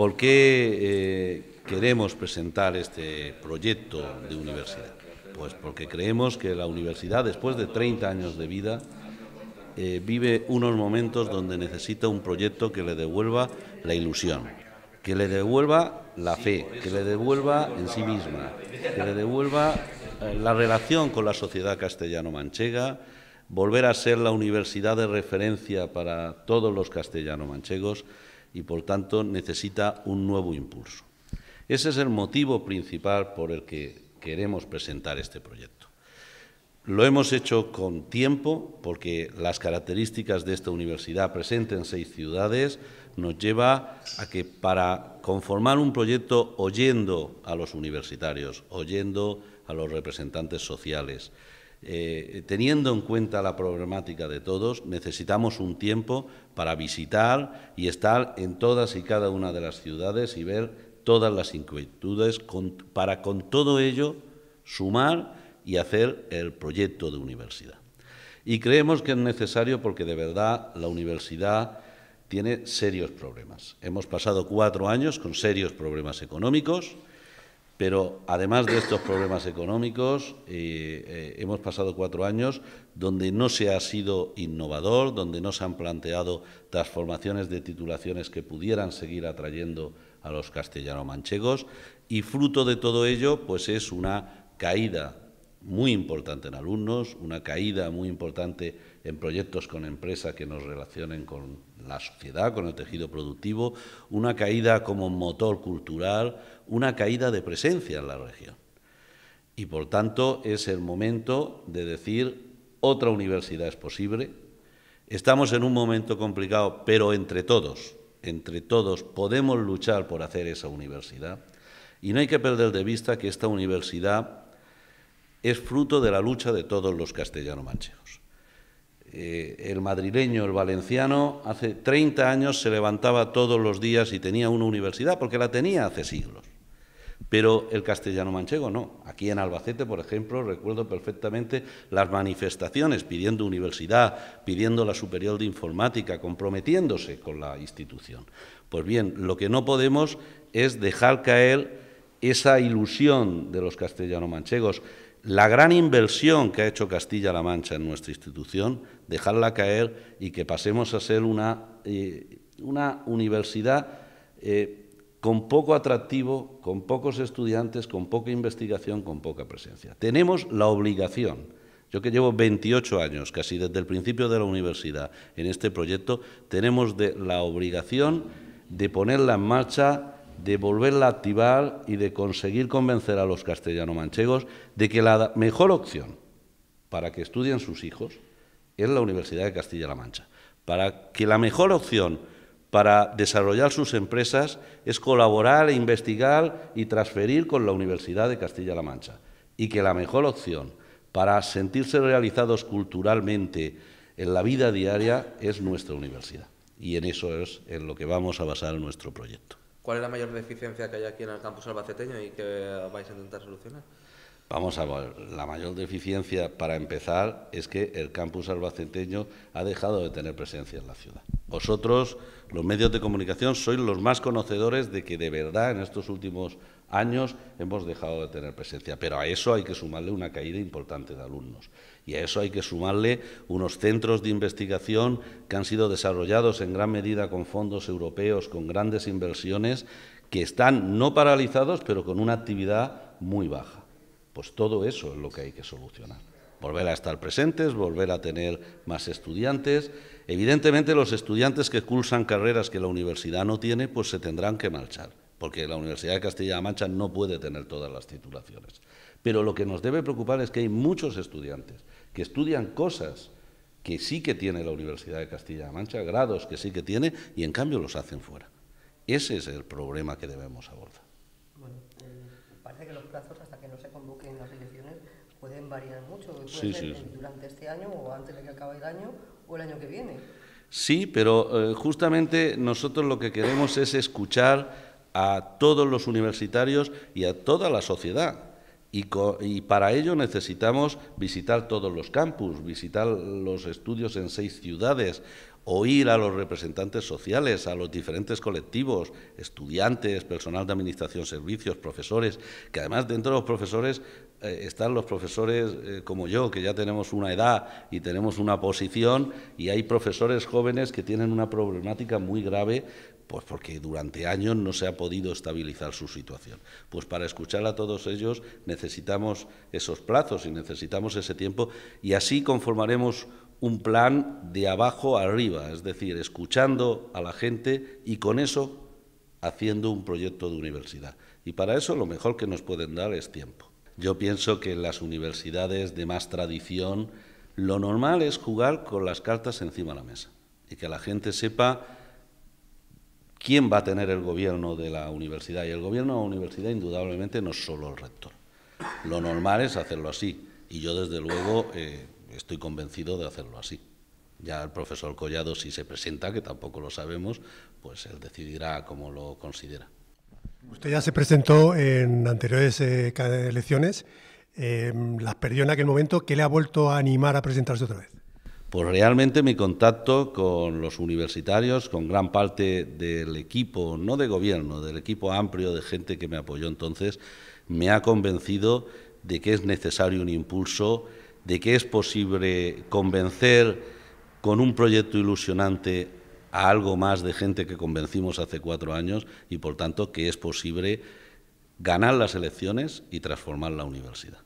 ¿Por qué eh, queremos presentar este proyecto de universidad? Pues porque creemos que la universidad, después de 30 años de vida, eh, vive unos momentos donde necesita un proyecto que le devuelva la ilusión, que le devuelva la fe, que le devuelva en sí misma, que le devuelva eh, la relación con la sociedad castellano-manchega, volver a ser la universidad de referencia para todos los castellano-manchegos y por tanto necesita un nuevo impulso. Ese es el motivo principal por el que queremos presentar este proyecto. Lo hemos hecho con tiempo porque las características de esta universidad presente en seis ciudades nos lleva a que para conformar un proyecto oyendo a los universitarios, oyendo a los representantes sociales, eh, teniendo en cuenta la problemática de todos, necesitamos un tiempo para visitar y estar en todas y cada una de las ciudades y ver todas las inquietudes para con todo ello sumar y hacer el proyecto de universidad. Y creemos que es necesario porque de verdad la universidad tiene serios problemas. Hemos pasado cuatro años con serios problemas económicos, pero además de estos problemas económicos, eh, hemos pasado cuatro años donde no se ha sido innovador, donde no se han planteado transformaciones de titulaciones que pudieran seguir atrayendo a los castellano-manchegos y fruto de todo ello pues es una caída muy importante en alumnos, una caída muy importante en proyectos con empresas que nos relacionen con, la sociedad, con el tejido productivo, una caída como motor cultural, una caída de presencia en la región. Y por tanto es el momento de decir otra universidad es posible. Estamos en un momento complicado, pero entre todos, entre todos podemos luchar por hacer esa universidad. Y no hay que perder de vista que esta universidad es fruto de la lucha de todos los castellano-manchegos. Eh, el madrileño, el valenciano, hace 30 años se levantaba todos los días y tenía una universidad, porque la tenía hace siglos. Pero el castellano manchego no. Aquí en Albacete, por ejemplo, recuerdo perfectamente las manifestaciones pidiendo universidad, pidiendo la superior de informática, comprometiéndose con la institución. Pues bien, lo que no podemos es dejar caer esa ilusión de los castellano manchegos la gran inversión que ha hecho Castilla-La Mancha en nuestra institución, dejarla caer y que pasemos a ser una, eh, universidad eh, con poco atractivo, con pocos estudiantes, con poca investigación, con poca presencia. Tenemos la obligación, yo que llevo 28 años casi desde el principio de la universidad en este proyecto, tenemos la obligación de ponerla en marcha de volverla a activar y de conseguir convencer a los castellano-manchegos de que la mejor opción para que estudien sus hijos es la Universidad de Castilla-La Mancha, para que la mejor opción para desarrollar sus empresas es colaborar e investigar y transferir con la Universidad de Castilla-La Mancha, y que la mejor opción para sentirse realizados culturalmente en la vida diaria es nuestra universidad. Y en eso es en lo que vamos a basar nuestro proyecto. ¿Cuál es la mayor deficiencia que hay aquí en el campus albaceteño y que vais a intentar solucionar? Vamos a ver, la mayor deficiencia para empezar es que el campus albaceteño ha dejado de tener presencia en la ciudad. Vosotros, los medios de comunicación, sois los más conocedores de que de verdad en estos últimos años hemos dejado de tener presencia, pero a eso hay que sumarle una caída importante de alumnos y a eso hay que sumarle unos centros de investigación que han sido desarrollados en gran medida con fondos europeos, con grandes inversiones, que están no paralizados, pero con una actividad muy baja. Pues todo eso es lo que hay que solucionar. Volver a estar presentes, volver a tener más estudiantes. Evidentemente los estudiantes que cursan carreras que la universidad no tiene, pues se tendrán que marchar, porque la Universidad de Castilla-La Mancha no puede tener todas las titulaciones. Pero lo que nos debe preocupar es que hay muchos estudiantes que estudian cosas que sí que tiene la Universidad de Castilla-La Mancha, grados que sí que tiene, y en cambio los hacen fuera. Ese es el problema que debemos abordar. Bueno, eh, parece que los mucho. sí, durante este año o antes de que acabe el año o el año que viene. Sí, pero eh, justamente nosotros lo que queremos es escuchar a todos los universitarios y a toda la sociedad. Y, y, para ello necesitamos visitar todos los campus, visitar los estudios en seis ciudades, oír a los representantes sociales, a los diferentes colectivos, estudiantes, personal de administración, servicios, profesores, que además dentro de los profesores eh, están los profesores eh, como yo, que ya tenemos una edad y tenemos una posición, y hay profesores jóvenes que tienen una problemática muy grave pues porque durante años no se ha podido estabilizar su situación. Pues para escuchar a todos ellos necesitamos esos plazos y necesitamos ese tiempo y así conformaremos un plan de abajo arriba, es decir, escuchando a la gente y con eso haciendo un proyecto de universidad. Y para eso lo mejor que nos pueden dar es tiempo. Yo pienso que en las universidades de más tradición lo normal es jugar con las cartas encima de la mesa y que la gente sepa quién va a tener el gobierno de la universidad. Y el gobierno de la universidad indudablemente no es solo el rector. Lo normal es hacerlo así. Y yo desde luego... Eh, estoy convencido de hacerlo así. Ya el profesor Collado, si se presenta, que tampoco lo sabemos, pues él decidirá cómo lo considera. Usted ya se presentó en anteriores eh, elecciones, em, las perdió en aquel momento. ¿Qué le ha vuelto a animar a presentarse otra vez? Pues realmente mi contacto con los universitarios, con gran parte del equipo, no de gobierno, del equipo amplio de gente que me apoyó entonces, me ha convencido de que es necesario un impulso de que es posible convencer con un proyecto ilusionante a algo más de gente que convencimos hace cuatro años y, por tanto, que es posible ganar las elecciones y transformar la universidad.